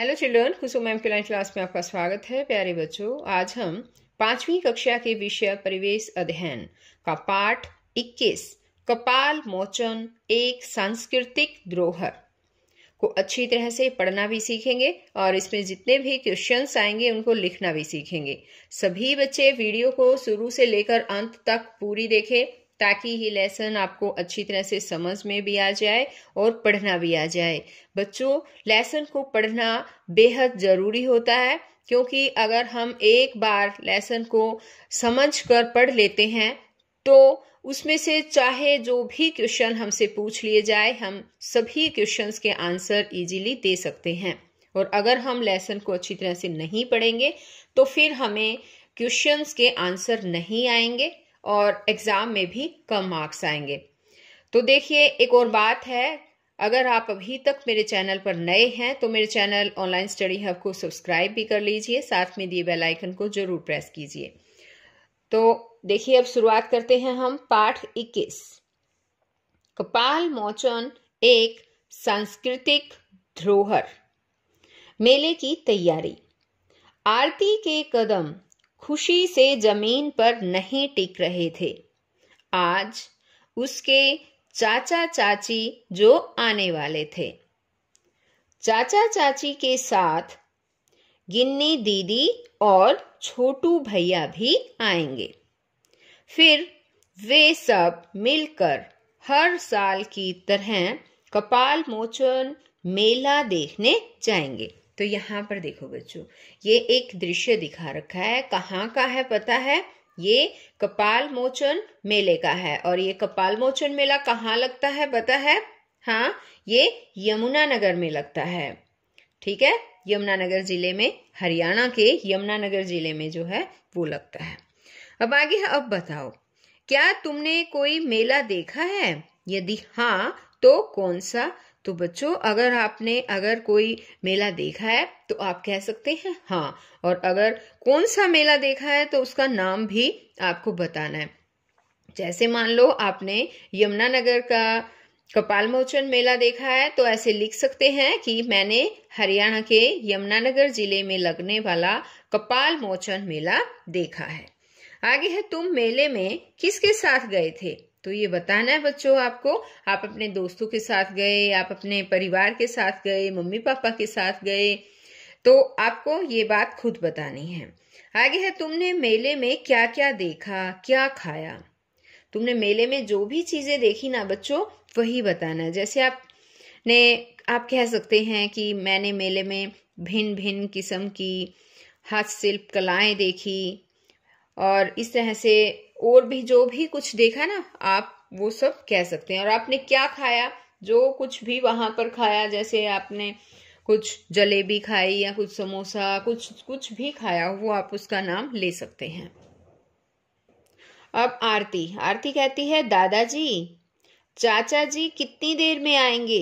hello children खुशो ma'am फिलहाल class में आपका स्वागत है प्यारे बच्चों आज हम पांचवी कक्षा के विषय परिवेश अध्ययन का पाठ 21 कपाल मोचन एक सांस्कृतिक द्रोहर को अच्छी तरह से पढ़ना भी सीखेंगे और इसमें जितने भी क्वेश्चंस आएंगे उनको लिखना भी सीखेंगे सभी बच्चे वीडियो को शुरू से लेकर अंत तक पूरी देखें ताकि ये लेसन आपको अच्छी तरह से समझ में भी आ जाए और पढ़ना भी आ जाए बच्चों लेसन को पढ़ना बेहद ज़रूरी होता है क्योंकि अगर हम एक बार लेसन को समझ कर पढ़ लेते हैं तो उसमें से चाहे जो भी क्वेश्चन हमसे पूछ लिए जाए हम सभी क्वेश्चंस के आंसर इजीली दे सकते हैं और अगर हम लेसन को अच्छी तरह से नहीं पढ़ेंगे तो फिर हमें क्वेश्चंस के आंसर नहीं आएंगे और एग्ज़ाम में भी कम मार्क्स आएंगे तो देखिए एक और बात है अगर आप अभी तक मेरे चैनल पर नए हैं तो मेरे चैनल ऑनलाइन स्टडी हब को सब्सक्राइब भी कर लीजिए साथ में दिए बेल आइकन को जरूर प्रेस कीजिए तो देखिए अब शुरुआत करते हैं हम पाठ 21 कपाल मोचन एक सांस्कृतिक धरोहर मेले की तैयारी आरती के कदम खुशी से जमीन पर नहीं टिक रहे थे आज उसके चाचा चाची जो आने वाले थे चाचा चाची के साथ गिन्नी दीदी और छोटू भैया भी आएंगे फिर वे सब मिलकर हर साल की तरह कपाल मोचन मेला देखने जाएंगे तो यहाँ पर देखो बच्चों ये एक दृश्य दिखा रखा है कहाँ का है पता है ये कपाल मोचन मेले का है और ये कपाल मोचन मेला कहाँ लगता है पता है हाँ ये यमुनानगर में लगता है ठीक है यमुनानगर जिले में हरियाणा के यमुनानगर जिले में जो है वो लगता है अब आगे है, अब बताओ क्या तुमने कोई मेला देखा है यदि हाँ तो कौन सा तो बच्चों अगर आपने अगर कोई मेला देखा है तो आप कह सकते हैं हाँ और अगर कौन सा मेला देखा है तो उसका नाम भी आपको बताना है जैसे मान लो आपने यमुनानगर का कपाल मोचन मेला देखा है तो ऐसे लिख सकते हैं कि मैंने हरियाणा के यमुनानगर जिले में लगने वाला कपाल मोचन मेला देखा है आगे है तुम मेले में किसके साथ गए थे तो ये बताना है बच्चों आपको आप अपने दोस्तों के साथ गए आप अपने परिवार के साथ गए मम्मी पापा के साथ गए तो आपको ये बात खुद बतानी है आगे है तुमने मेले में क्या क्या देखा क्या खाया तुमने मेले में जो भी चीज़ें देखी ना बच्चों वही बताना जैसे आप ने आप कह सकते हैं कि मैंने मेले में भिन्न भिन्न किस्म की हस्तशिल्प कलाएं देखी और इस तरह से और भी जो भी कुछ देखा ना आप वो सब कह सकते हैं और आपने क्या खाया जो कुछ भी वहां पर खाया जैसे आपने कुछ जलेबी खाई या कुछ समोसा कुछ कुछ भी खाया वो आप उसका नाम ले सकते हैं अब आरती आरती कहती है दादाजी चाचा जी कितनी देर में आएंगे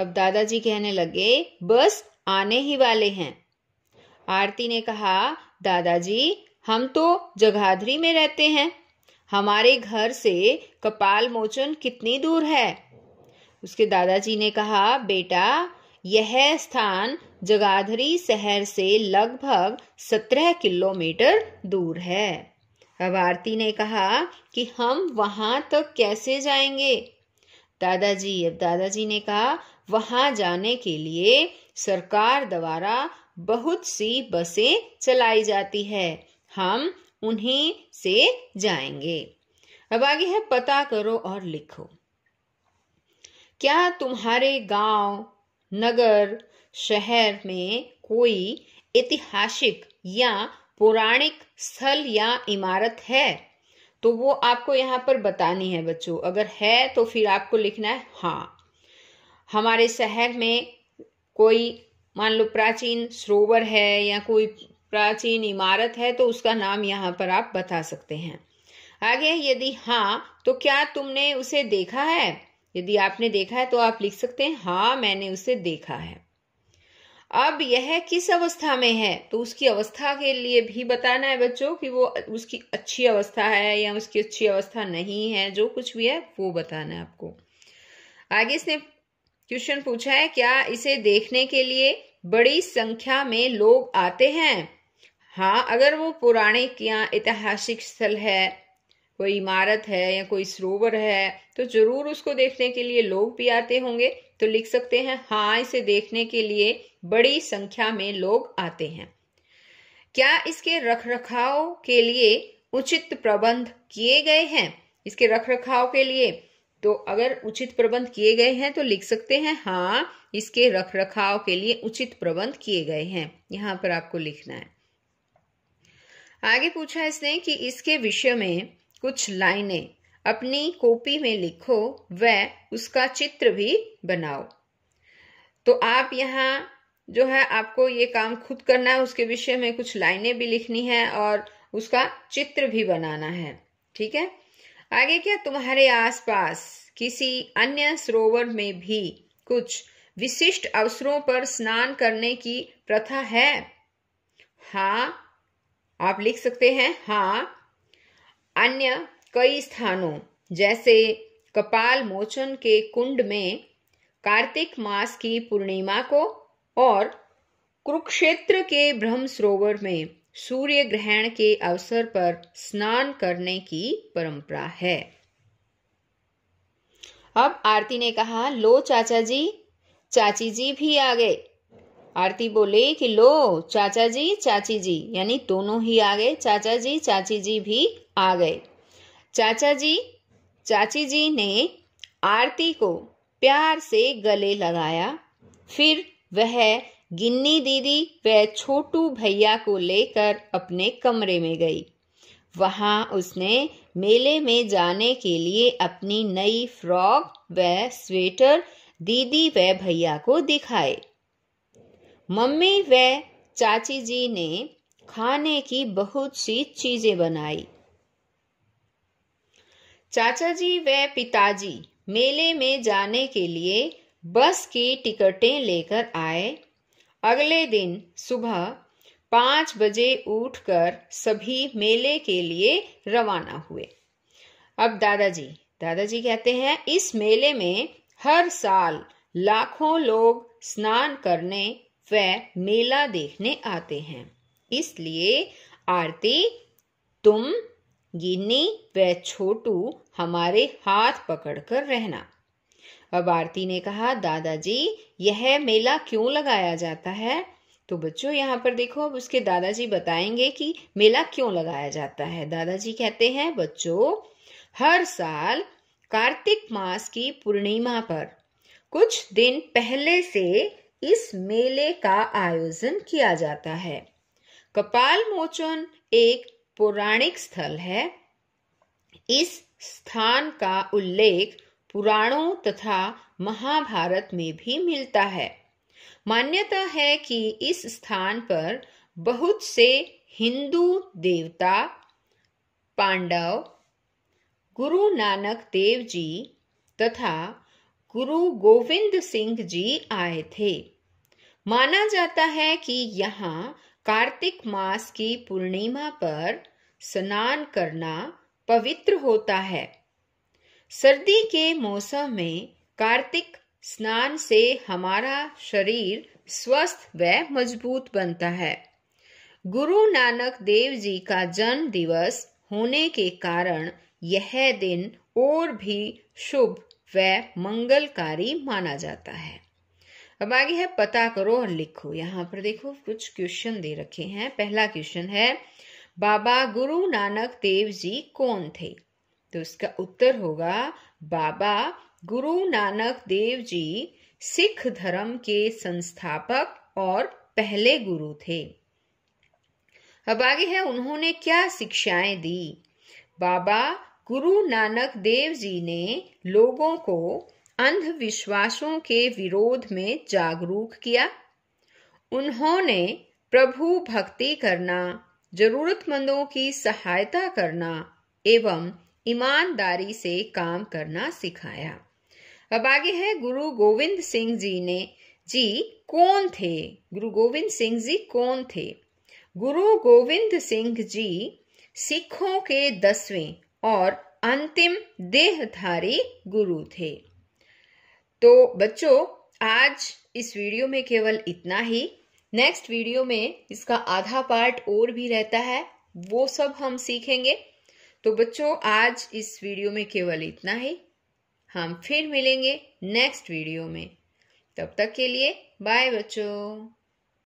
अब दादाजी कहने लगे बस आने ही वाले हैं आरती ने कहा दादाजी हम तो जगाधरी में रहते हैं हमारे घर से कपाल मोचन कितनी दूर है उसके दादाजी ने कहा बेटा यह स्थान जगाधरी शहर से लगभग सत्रह किलोमीटर दूर है अब आरती ने कहा कि हम वहां तक कैसे जाएंगे दादाजी अब दादाजी ने कहा वहां जाने के लिए सरकार द्वारा बहुत सी बसें चलाई जाती है हम उन्हीं से जाएंगे अब आगे है पता करो और लिखो क्या तुम्हारे गांव, नगर शहर में कोई ऐतिहासिक या पौराणिक स्थल या इमारत है तो वो आपको यहाँ पर बतानी है बच्चों अगर है तो फिर आपको लिखना है हाँ हमारे शहर में कोई मान लो प्राचीन सरोवर है या कोई प्राचीन इमारत है तो उसका नाम यहाँ पर आप बता सकते हैं आगे यदि हाँ तो क्या तुमने उसे देखा है यदि आपने देखा है तो आप लिख सकते हैं हाँ मैंने उसे देखा है अब यह किस अवस्था में है तो उसकी अवस्था के लिए भी बताना है बच्चों कि वो उसकी अच्छी अवस्था है या उसकी अच्छी अवस्था नहीं है जो कुछ भी है वो बताना है आपको आगे इसने क्वेश्चन पूछा है क्या इसे देखने के लिए बड़ी संख्या में लोग आते हैं हाँ अगर वो पौराणिक या ऐतिहासिक स्थल है कोई इमारत है या कोई सरोवर है तो जरूर उसको देखने के लिए लोग भी आते होंगे तो लिख सकते हैं हाँ इसे देखने के लिए बड़ी संख्या में लोग आते हैं क्या इसके रख रखाव के लिए उचित प्रबंध किए गए हैं इसके रख रखाव के लिए तो अगर उचित प्रबंध किए गए हैं तो लिख सकते हैं हाँ इसके रख रखाव के लिए उचित प्रबंध किए गए हैं यहाँ पर आपको लिखना है आगे पूछा इसने कि इसके विषय में कुछ लाइनें अपनी कॉपी में लिखो व उसका चित्र भी बनाओ तो आप यहाँ जो है आपको ये काम खुद करना है उसके विषय में कुछ लाइनें भी लिखनी है और उसका चित्र भी बनाना है ठीक है आगे क्या तुम्हारे आसपास किसी अन्य सरोवर में भी कुछ विशिष्ट अवसरों पर स्नान करने की प्रथा है हाँ आप लिख सकते हैं हाँ अन्य कई स्थानों जैसे कपाल मोचन के कुंड में कार्तिक मास की पूर्णिमा को और कुरुक्षेत्र के ब्रह्म सरोवर में सूर्य ग्रहण के अवसर पर स्नान करने की परंपरा है अब आरती ने कहा लो चाचा जी चाची जी भी आ गए आरती बोले कि लो चाचा जी चाची जी यानी दोनों ही आ गए चाचा जी चाची जी भी आ गए चाचा जी चाची जी ने आरती को प्यार से गले लगाया फिर वह गिन्नी दीदी व छोटू भैया को लेकर अपने कमरे में गई वहां उसने मेले में जाने के लिए अपनी नई फ्रॉक व स्वेटर दीदी व भैया को दिखाए मम्मी व चाची जी ने खाने की बहुत सी चीजें बनाई चाचा जी व पिताजी मेले में जाने के लिए बस की टिकटें लेकर आए अगले दिन सुबह पांच बजे उठकर सभी मेले के लिए रवाना हुए अब दादाजी दादाजी कहते हैं इस मेले में हर साल लाखों लोग स्नान करने वह मेला देखने आते हैं इसलिए आरती तुम गिन्नी व छोटू हमारे हाथ पकड़कर रहना अब आरती ने कहा दादाजी यह मेला क्यों लगाया जाता है तो बच्चों यहाँ पर देखो अब उसके दादाजी बताएंगे कि मेला क्यों लगाया जाता है दादाजी कहते हैं बच्चों हर साल कार्तिक मास की पूर्णिमा पर कुछ दिन पहले से इस मेले का आयोजन किया जाता है कपाल मोचन एक पौराणिक स्थल है इस स्थान का उल्लेख पुराणों तथा महाभारत में भी मिलता है मान्यता है कि इस स्थान पर बहुत से हिंदू देवता पांडव गुरु नानक देव जी तथा गुरु गोविंद सिंह जी आए थे माना जाता है कि यहाँ कार्तिक मास की पूर्णिमा पर स्नान करना पवित्र होता है सर्दी के मौसम में कार्तिक स्नान से हमारा शरीर स्वस्थ व मजबूत बनता है गुरु नानक देव जी का जन्म दिवस होने के कारण यह दिन और भी शुभ वह मंगलकारी माना जाता है अब आगे है पता करो और लिखो यहाँ पर देखो कुछ क्वेश्चन दे रखे हैं पहला क्वेश्चन है बाबा गुरु नानक देव जी कौन थे तो इसका उत्तर होगा बाबा गुरु नानक देव जी सिख धर्म के संस्थापक और पहले गुरु थे अब आगे है उन्होंने क्या शिक्षाएं दी बाबा गुरु नानक देव जी ने लोगों को अंधविश्वासों के विरोध में जागरूक किया उन्होंने प्रभु भक्ति करना जरूरतमंदों की सहायता करना एवं ईमानदारी से काम करना सिखाया अब आगे है गुरु गोविंद सिंह जी ने जी कौन थे गुरु गोविंद सिंह जी कौन थे गुरु गोविंद सिंह जी सिखों के दसवें और अंतिम देहधारी गुरु थे तो बच्चों आज इस वीडियो में केवल इतना ही नेक्स्ट वीडियो में इसका आधा पार्ट और भी रहता है वो सब हम सीखेंगे तो बच्चों आज इस वीडियो में केवल इतना ही हम फिर मिलेंगे नेक्स्ट वीडियो में तब तक के लिए बाय बच्चों